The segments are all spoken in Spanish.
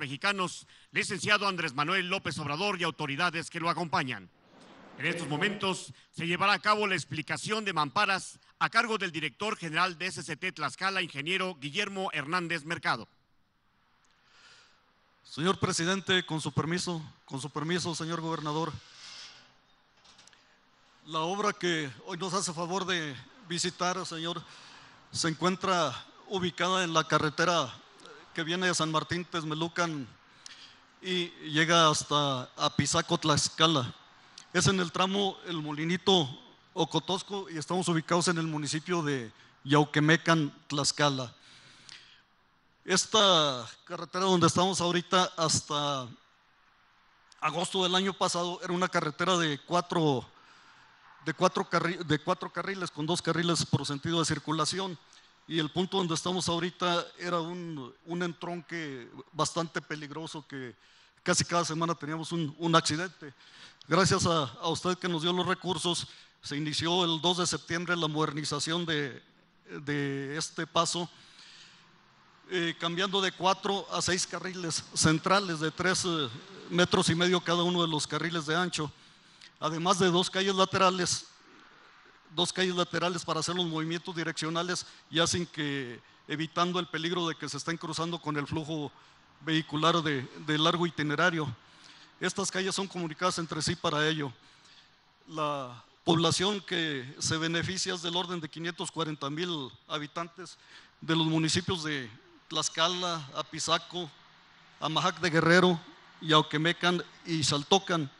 mexicanos, licenciado Andrés Manuel López Obrador y autoridades que lo acompañan. En estos momentos se llevará a cabo la explicación de mamparas a cargo del director general de SCT Tlaxcala, ingeniero Guillermo Hernández Mercado. Señor presidente, con su permiso, con su permiso, señor gobernador, la obra que hoy nos hace favor de visitar, señor, se encuentra ubicada en la carretera que viene de San Martín Texmelucan y llega hasta Apizaco, Tlaxcala. Es en el tramo El Molinito Ocotosco y estamos ubicados en el municipio de Yauquemecan, Tlaxcala. Esta carretera donde estamos ahorita hasta agosto del año pasado era una carretera de de cuatro carriles, con dos carriles por sentido de circulación. Y el punto donde estamos ahorita era un, un entronque bastante peligroso que casi cada semana teníamos un, un accidente. Gracias a, a, usted que nos dio los recursos, se inició el 2 de septiembre la modernización de, de este paso, eh, cambiando de cuatro a seis carriles centrales de tres eh, metros y medio cada uno de los carriles de ancho, además de dos calles laterales dos calles laterales para hacer los movimientos direccionales y hacen que, evitando el peligro de que se estén cruzando con el flujo vehicular de, largo itinerario. Estas calles son comunicadas entre sí para ello. La población que se beneficia es del orden de 540 mil habitantes de los municipios de Tlaxcala, Apizaco, Amajac de Guerrero, Yauquemecan y Saltocan.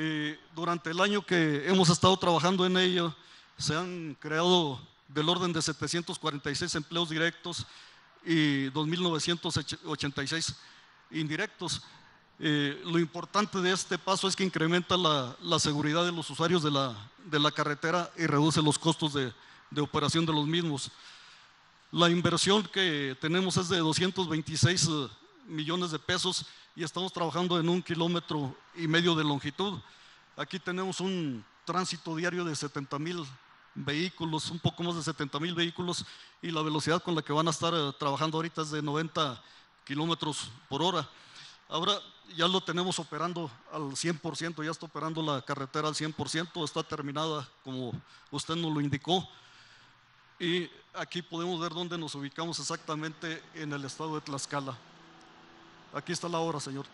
Eh, durante el año que hemos estado trabajando en ello, se han creado del orden de 746 empleos directos y 2.986 indirectos. Eh, lo importante de este paso es que incrementa la, seguridad de los usuarios de la, carretera y reduce los costos de, de operación de los mismos. La inversión que tenemos es de 226 millones de pesos y estamos trabajando en un kilómetro y medio de longitud. Aquí tenemos un tránsito diario de 70 mil vehículos, un poco más de 70 mil vehículos y la velocidad con la que van a estar eh, trabajando ahorita es de 90 kilómetros por hora. Ahora ya lo tenemos operando al 100%, ya está operando la carretera al 100%, está terminada como usted nos lo indicó. Y aquí podemos ver dónde nos ubicamos exactamente en el estado de Tlaxcala. Aquí está la hora, Señor.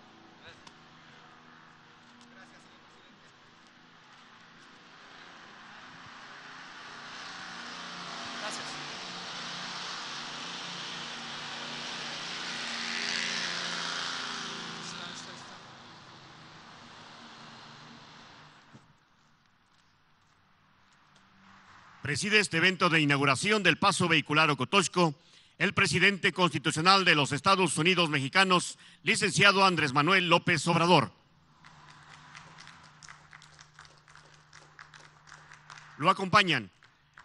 preside este evento de inauguración del paso vehicular Ocotosco el presidente constitucional de los Estados Unidos mexicanos, licenciado Andrés Manuel López Obrador. Lo acompañan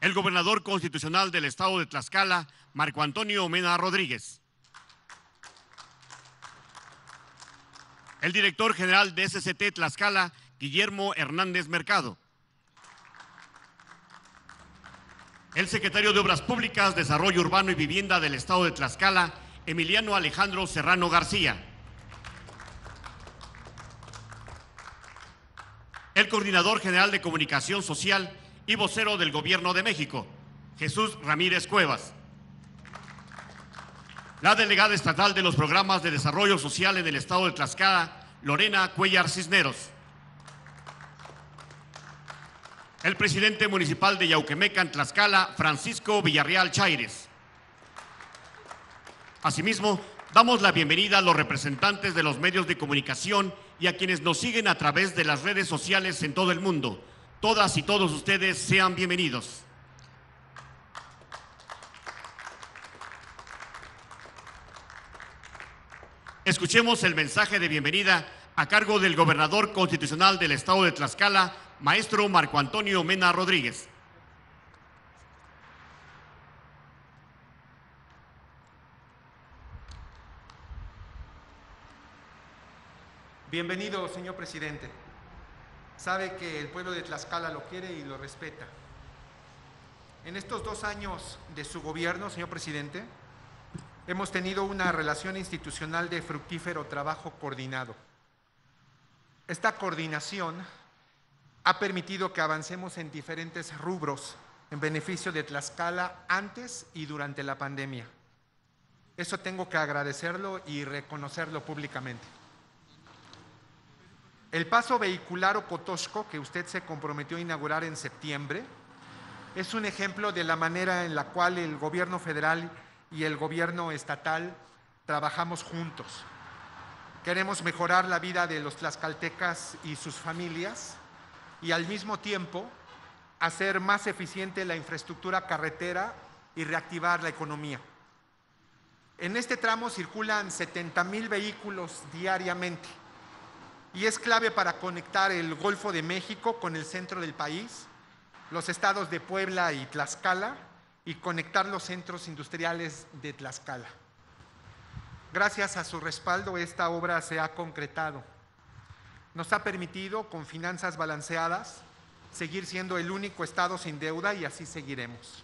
el gobernador constitucional del estado de Tlaxcala, Marco Antonio Mena Rodríguez. El director general de SCT Tlaxcala, Guillermo Hernández Mercado. El secretario de Obras Públicas, Desarrollo Urbano y Vivienda del Estado de Tlaxcala, Emiliano Alejandro Serrano García. El coordinador general de Comunicación Social y vocero del Gobierno de México, Jesús Ramírez Cuevas. La delegada estatal de los programas de desarrollo social en el Estado de Tlaxcala, Lorena Cuellar Cisneros el presidente municipal de Yauquemeca, en Tlaxcala, Francisco Villarreal Chaires. Asimismo, damos la bienvenida a los representantes de los medios de comunicación y a quienes nos siguen a través de las redes sociales en todo el mundo. Todas y todos ustedes sean bienvenidos. Escuchemos el mensaje de bienvenida a cargo del gobernador constitucional del estado de Tlaxcala, Maestro Marco Antonio Mena Rodríguez. Bienvenido, señor presidente. Sabe que el pueblo de Tlaxcala lo quiere y lo respeta. En estos dos años de su gobierno, señor presidente, hemos tenido una relación institucional de fructífero trabajo coordinado. Esta coordinación ha permitido que avancemos en diferentes rubros en beneficio de Tlaxcala antes y durante la pandemia. Eso tengo que agradecerlo y reconocerlo públicamente. El paso vehicular Ocotosco que usted se comprometió a inaugurar en septiembre es un ejemplo de la manera en la cual el gobierno federal y el gobierno estatal trabajamos juntos. Queremos mejorar la vida de los tlaxcaltecas y sus familias y al mismo tiempo hacer más eficiente la infraestructura carretera y reactivar la economía. En este tramo circulan 70 mil vehículos diariamente y es clave para conectar el Golfo de México con el centro del país, los estados de Puebla y Tlaxcala y conectar los centros industriales de Tlaxcala. Gracias a su respaldo esta obra se ha concretado nos ha permitido, con finanzas balanceadas, seguir siendo el único Estado sin deuda y así seguiremos.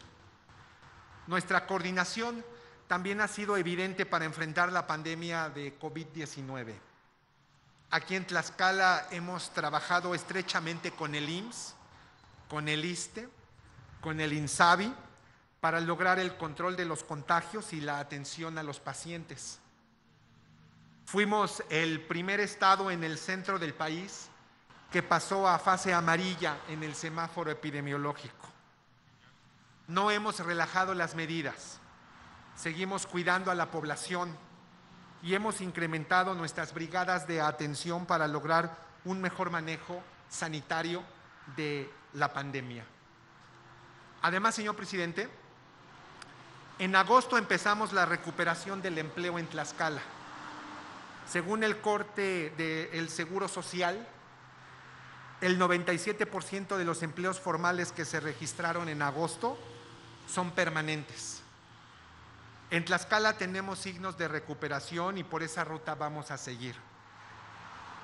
Nuestra coordinación también ha sido evidente para enfrentar la pandemia de COVID-19. Aquí en Tlaxcala hemos trabajado estrechamente con el IMSS, con el ISTE, con el INSABI, para lograr el control de los contagios y la atención a los pacientes. Fuimos el primer estado en el centro del país que pasó a fase amarilla en el semáforo epidemiológico. No hemos relajado las medidas, seguimos cuidando a la población y hemos incrementado nuestras brigadas de atención para lograr un mejor manejo sanitario de la pandemia. Además, señor presidente, en agosto empezamos la recuperación del empleo en Tlaxcala según el corte del Seguro Social, el 97% de los empleos formales que se registraron en agosto son permanentes. En Tlaxcala tenemos signos de recuperación y por esa ruta vamos a seguir.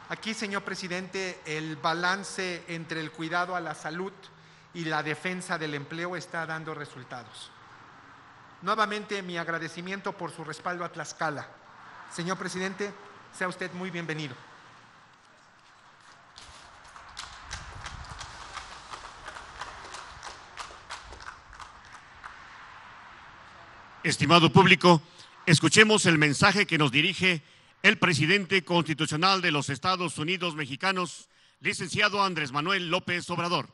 Aquí, señor presidente, el balance entre el cuidado a la salud y la defensa del empleo está dando resultados. Nuevamente mi agradecimiento por su respaldo a Tlaxcala. Señor presidente, sea usted muy bienvenido. Estimado público, escuchemos el mensaje que nos dirige el presidente constitucional de los Estados Unidos mexicanos, licenciado Andrés Manuel López Obrador.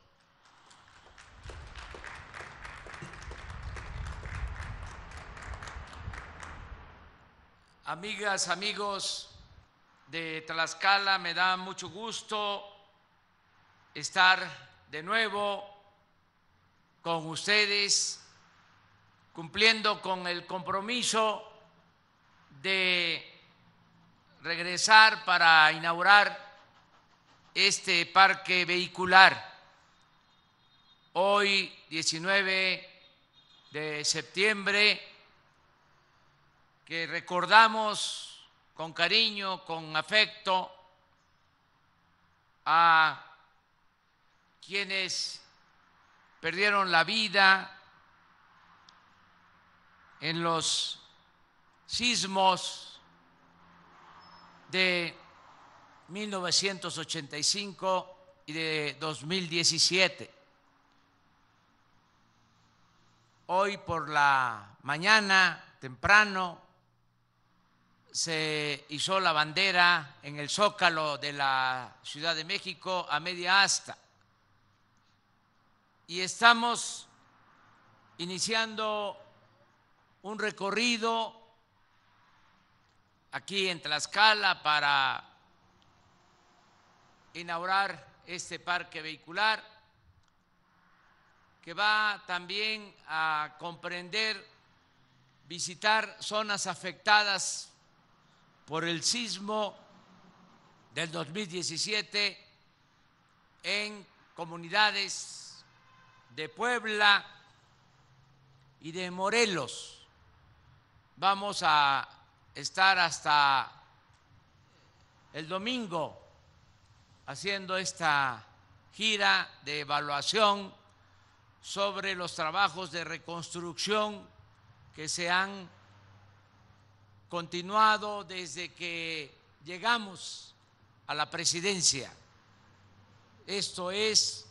Amigas, amigos, de Tlaxcala, me da mucho gusto estar de nuevo con ustedes, cumpliendo con el compromiso de regresar para inaugurar este parque vehicular. Hoy, 19 de septiembre, que recordamos con cariño, con afecto a quienes perdieron la vida en los sismos de 1985 y de 2017. Hoy por la mañana, temprano, se hizo la bandera en el zócalo de la Ciudad de México a media asta. Y estamos iniciando un recorrido aquí en Tlaxcala para inaugurar este parque vehicular que va también a comprender visitar zonas afectadas por el sismo del 2017 en comunidades de Puebla y de Morelos. Vamos a estar hasta el domingo haciendo esta gira de evaluación sobre los trabajos de reconstrucción que se han continuado desde que llegamos a la presidencia. Esto es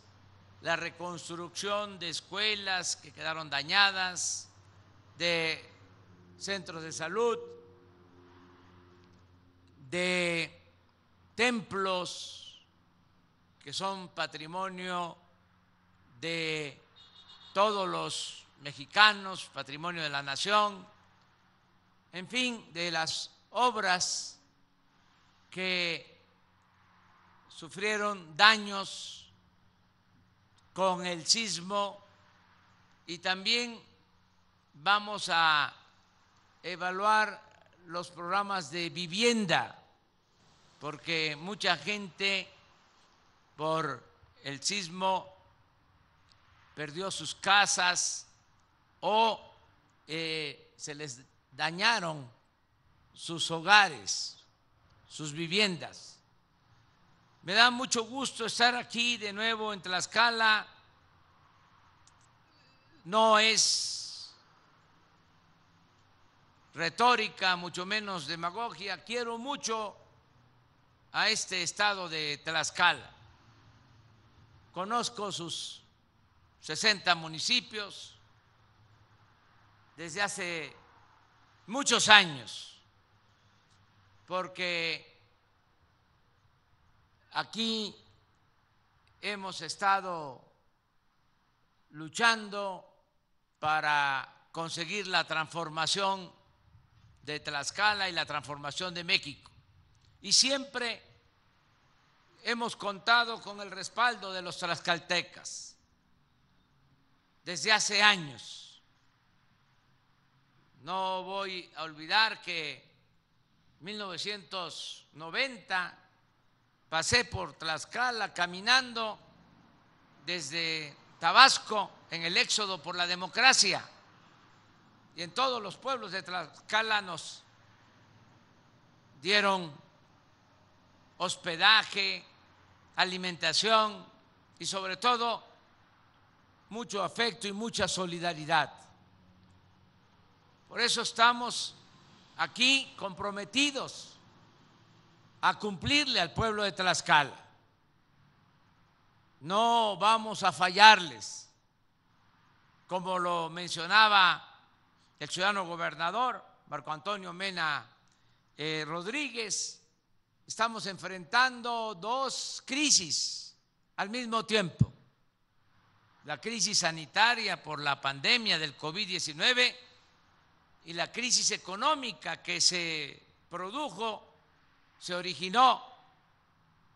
la reconstrucción de escuelas que quedaron dañadas, de centros de salud, de templos que son patrimonio de todos los mexicanos, patrimonio de la nación, en fin, de las obras que sufrieron daños con el sismo y también vamos a evaluar los programas de vivienda, porque mucha gente por el sismo perdió sus casas o eh, se les dañaron sus hogares, sus viviendas. Me da mucho gusto estar aquí de nuevo en Tlaxcala. No es retórica, mucho menos demagogia. Quiero mucho a este estado de Tlaxcala. Conozco sus 60 municipios. Desde hace muchos años, porque aquí hemos estado luchando para conseguir la transformación de Tlaxcala y la transformación de México. Y siempre hemos contado con el respaldo de los tlaxcaltecas desde hace años no voy a olvidar que 1990 pasé por Tlaxcala caminando desde Tabasco en el éxodo por la democracia. Y en todos los pueblos de Tlaxcala nos dieron hospedaje, alimentación y sobre todo mucho afecto y mucha solidaridad. Por eso estamos aquí comprometidos a cumplirle al pueblo de Tlaxcala. No vamos a fallarles, como lo mencionaba el ciudadano gobernador Marco Antonio Mena eh, Rodríguez. Estamos enfrentando dos crisis al mismo tiempo. La crisis sanitaria por la pandemia del COVID-19 y la crisis económica que se produjo se originó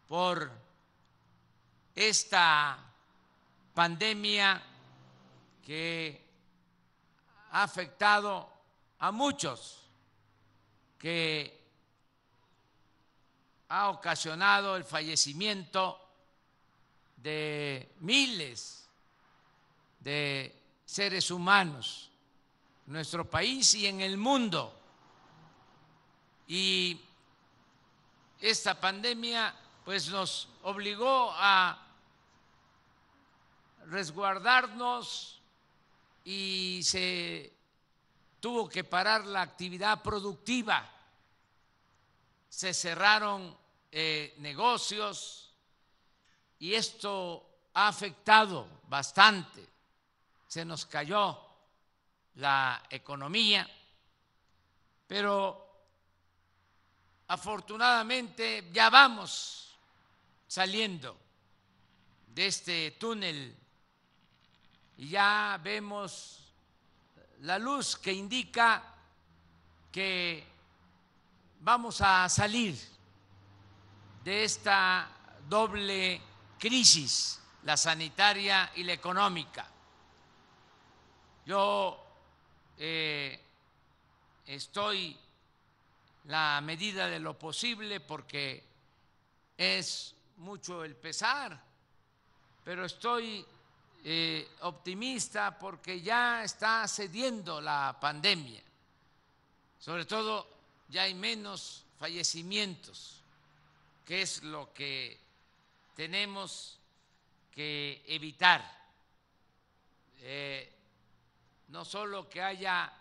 por esta pandemia que ha afectado a muchos, que ha ocasionado el fallecimiento de miles de seres humanos nuestro país y en el mundo. Y esta pandemia pues nos obligó a resguardarnos y se tuvo que parar la actividad productiva, se cerraron eh, negocios y esto ha afectado bastante, se nos cayó la economía, pero afortunadamente ya vamos saliendo de este túnel y ya vemos la luz que indica que vamos a salir de esta doble crisis, la sanitaria y la económica. Yo eh, estoy la medida de lo posible porque es mucho el pesar, pero estoy eh, optimista porque ya está cediendo la pandemia. Sobre todo ya hay menos fallecimientos, que es lo que tenemos que evitar. Eh, no solo que haya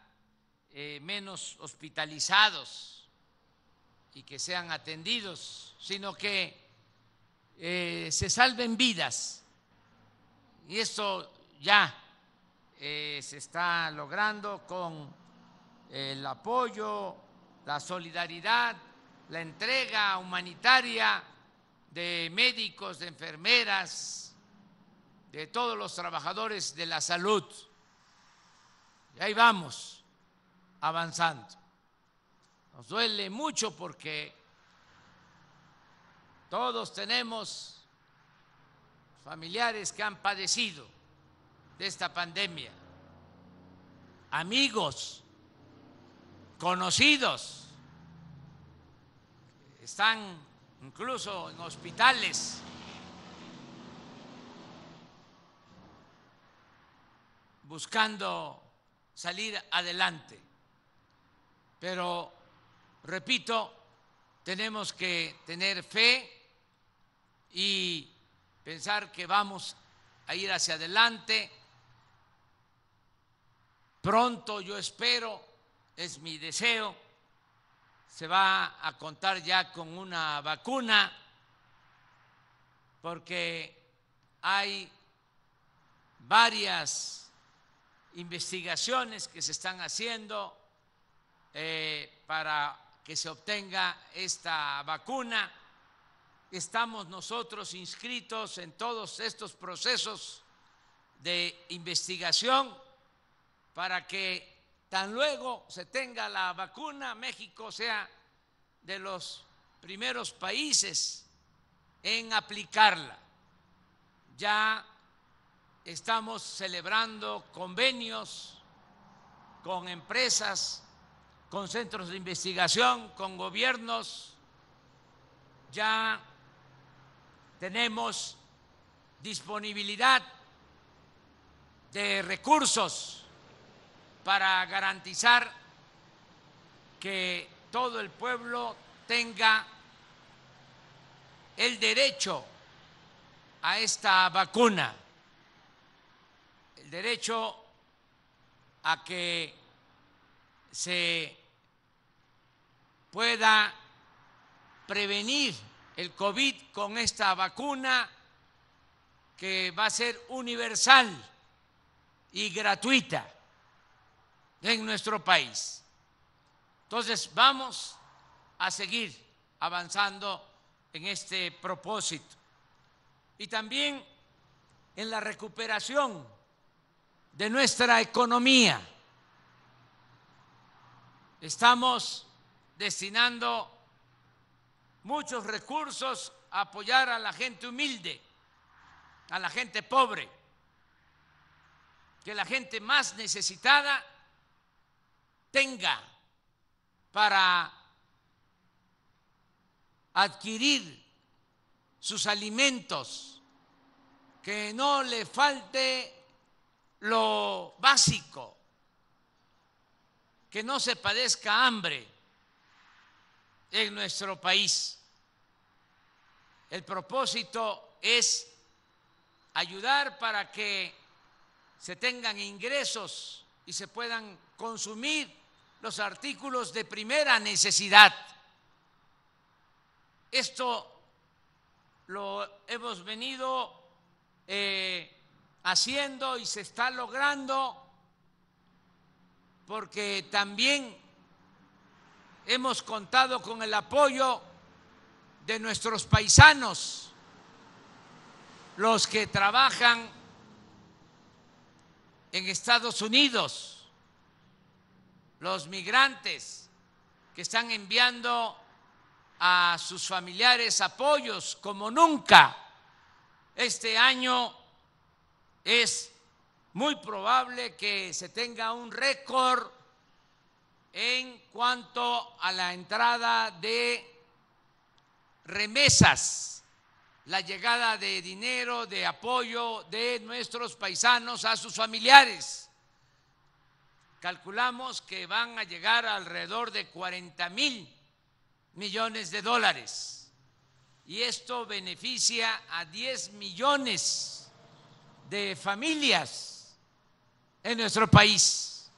eh, menos hospitalizados y que sean atendidos, sino que eh, se salven vidas. Y eso ya eh, se está logrando con el apoyo, la solidaridad, la entrega humanitaria de médicos, de enfermeras, de todos los trabajadores de la salud. Y ahí vamos, avanzando. Nos duele mucho porque todos tenemos familiares que han padecido de esta pandemia, amigos, conocidos, están incluso en hospitales. buscando salir adelante. Pero, repito, tenemos que tener fe y pensar que vamos a ir hacia adelante. Pronto, yo espero, es mi deseo, se va a contar ya con una vacuna, porque hay varias investigaciones que se están haciendo eh, para que se obtenga esta vacuna. Estamos nosotros inscritos en todos estos procesos de investigación para que tan luego se tenga la vacuna, México sea de los primeros países en aplicarla. Ya estamos celebrando convenios con empresas, con centros de investigación, con gobiernos. Ya tenemos disponibilidad de recursos para garantizar que todo el pueblo tenga el derecho a esta vacuna el derecho a que se pueda prevenir el COVID con esta vacuna que va a ser universal y gratuita en nuestro país. Entonces, vamos a seguir avanzando en este propósito. Y también en la recuperación de nuestra economía. Estamos destinando muchos recursos a apoyar a la gente humilde, a la gente pobre, que la gente más necesitada tenga para adquirir sus alimentos, que no le falte lo básico, que no se padezca hambre en nuestro país. El propósito es ayudar para que se tengan ingresos y se puedan consumir los artículos de primera necesidad. Esto lo hemos venido eh, haciendo y se está logrando porque también hemos contado con el apoyo de nuestros paisanos, los que trabajan en Estados Unidos, los migrantes que están enviando a sus familiares apoyos como nunca. Este año es muy probable que se tenga un récord en cuanto a la entrada de remesas, la llegada de dinero, de apoyo de nuestros paisanos a sus familiares. Calculamos que van a llegar alrededor de 40 mil millones de dólares y esto beneficia a 10 millones de familias en nuestro país.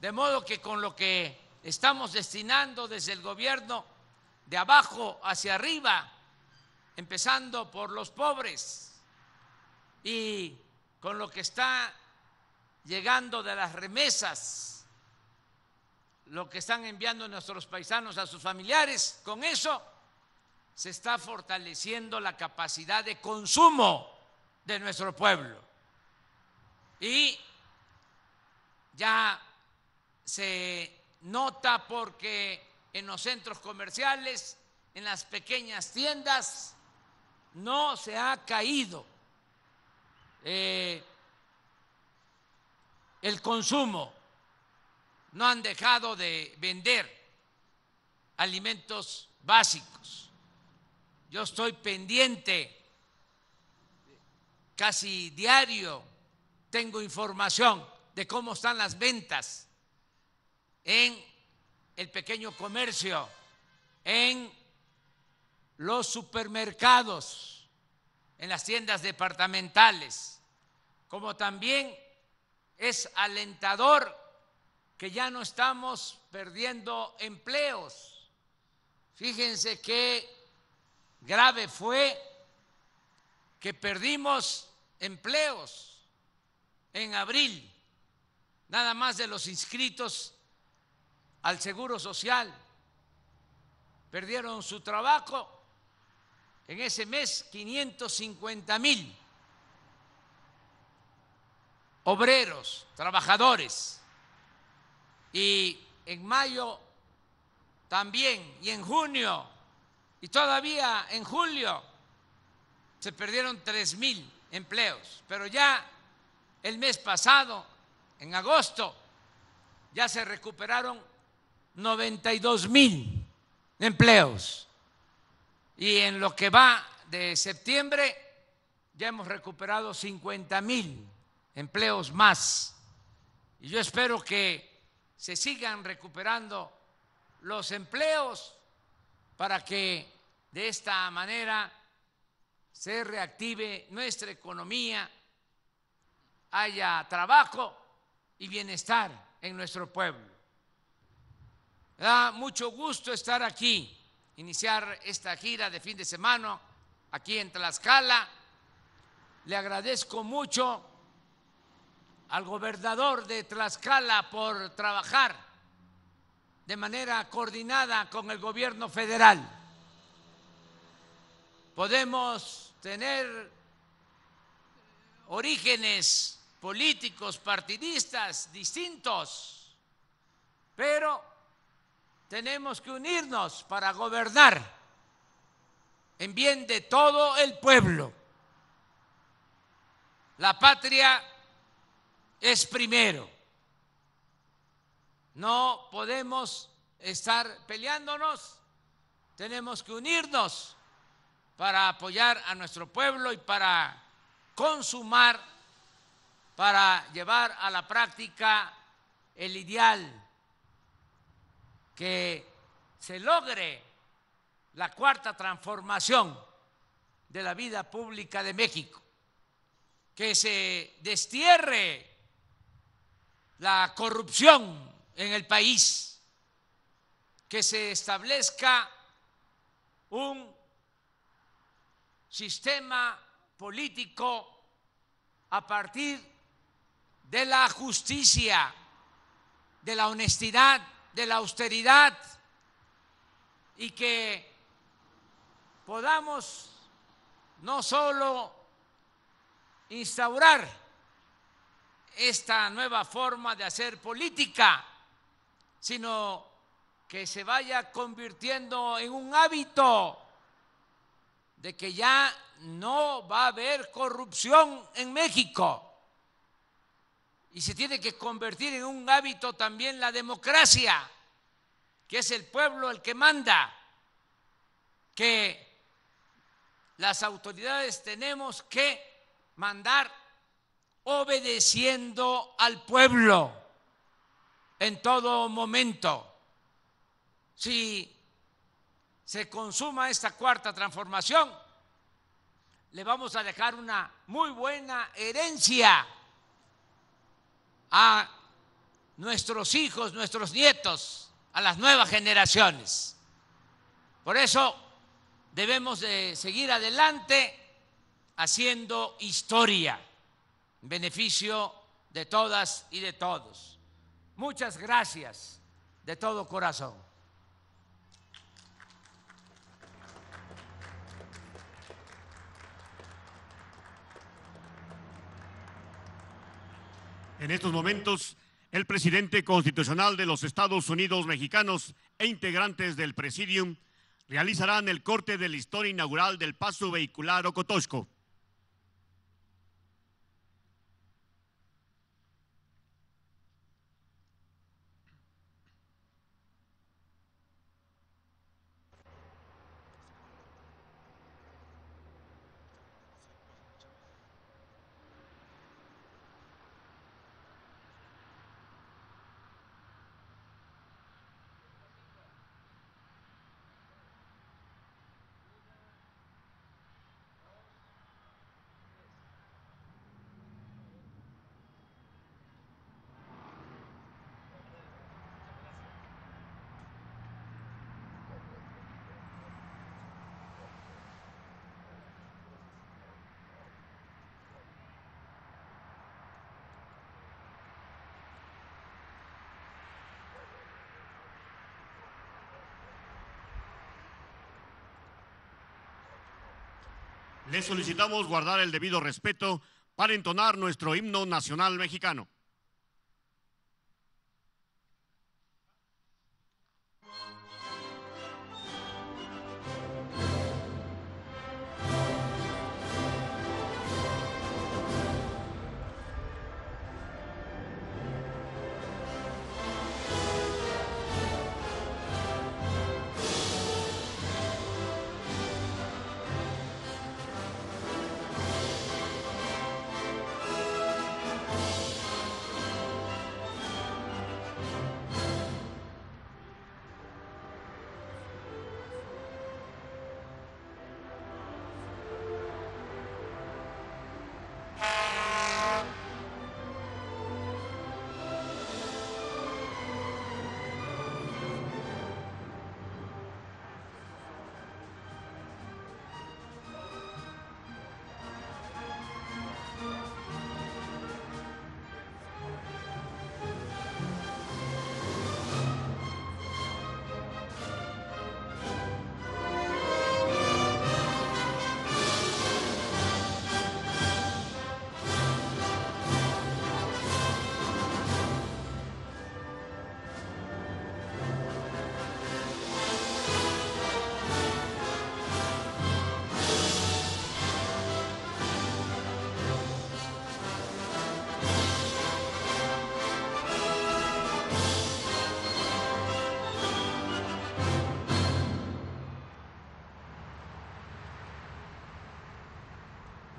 De modo que con lo que estamos destinando desde el gobierno de abajo hacia arriba, empezando por los pobres y con lo que está llegando de las remesas, lo que están enviando nuestros paisanos a sus familiares, con eso se está fortaleciendo la capacidad de consumo de nuestro pueblo. Y ya se nota porque en los centros comerciales, en las pequeñas tiendas, no se ha caído eh, el consumo, no han dejado de vender alimentos básicos. Yo estoy pendiente casi diario tengo información de cómo están las ventas en el pequeño comercio, en los supermercados, en las tiendas departamentales, como también es alentador que ya no estamos perdiendo empleos. Fíjense qué grave fue que perdimos empleos en abril, nada más de los inscritos al Seguro Social. Perdieron su trabajo en ese mes 550 mil obreros, trabajadores. Y en mayo también, y en junio, y todavía en julio, se perdieron 3 mil empleos. Pero ya el mes pasado, en agosto, ya se recuperaron 92 mil empleos. Y en lo que va de septiembre, ya hemos recuperado 50 mil empleos más. Y yo espero que se sigan recuperando los empleos para que de esta manera se reactive nuestra economía, haya trabajo y bienestar en nuestro pueblo. Me da mucho gusto estar aquí, iniciar esta gira de fin de semana aquí en Tlaxcala. Le agradezco mucho al gobernador de Tlaxcala por trabajar de manera coordinada con el gobierno federal podemos tener orígenes políticos, partidistas distintos, pero tenemos que unirnos para gobernar en bien de todo el pueblo. La patria es primero. No podemos estar peleándonos, tenemos que unirnos para apoyar a nuestro pueblo y para consumar, para llevar a la práctica el ideal que se logre la cuarta transformación de la vida pública de México, que se destierre la corrupción en el país, que se establezca un sistema político a partir de la justicia, de la honestidad, de la austeridad y que podamos no solo instaurar esta nueva forma de hacer política, sino que se vaya convirtiendo en un hábito de que ya no va a haber corrupción en México y se tiene que convertir en un hábito también la democracia, que es el pueblo el que manda, que las autoridades tenemos que mandar obedeciendo al pueblo en todo momento. Si se consuma esta cuarta transformación, le vamos a dejar una muy buena herencia a nuestros hijos, nuestros nietos, a las nuevas generaciones. Por eso debemos de seguir adelante haciendo historia beneficio de todas y de todos. Muchas gracias de todo corazón. En estos momentos, el presidente constitucional de los Estados Unidos mexicanos e integrantes del Presidium realizarán el corte la historia inaugural del paso vehicular Ocotosco. Les solicitamos guardar el debido respeto para entonar nuestro himno nacional mexicano.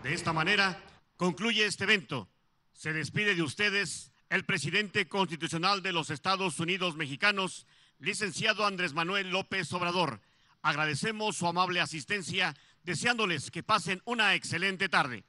De esta manera concluye este evento. Se despide de ustedes el presidente constitucional de los Estados Unidos mexicanos, licenciado Andrés Manuel López Obrador. Agradecemos su amable asistencia, deseándoles que pasen una excelente tarde.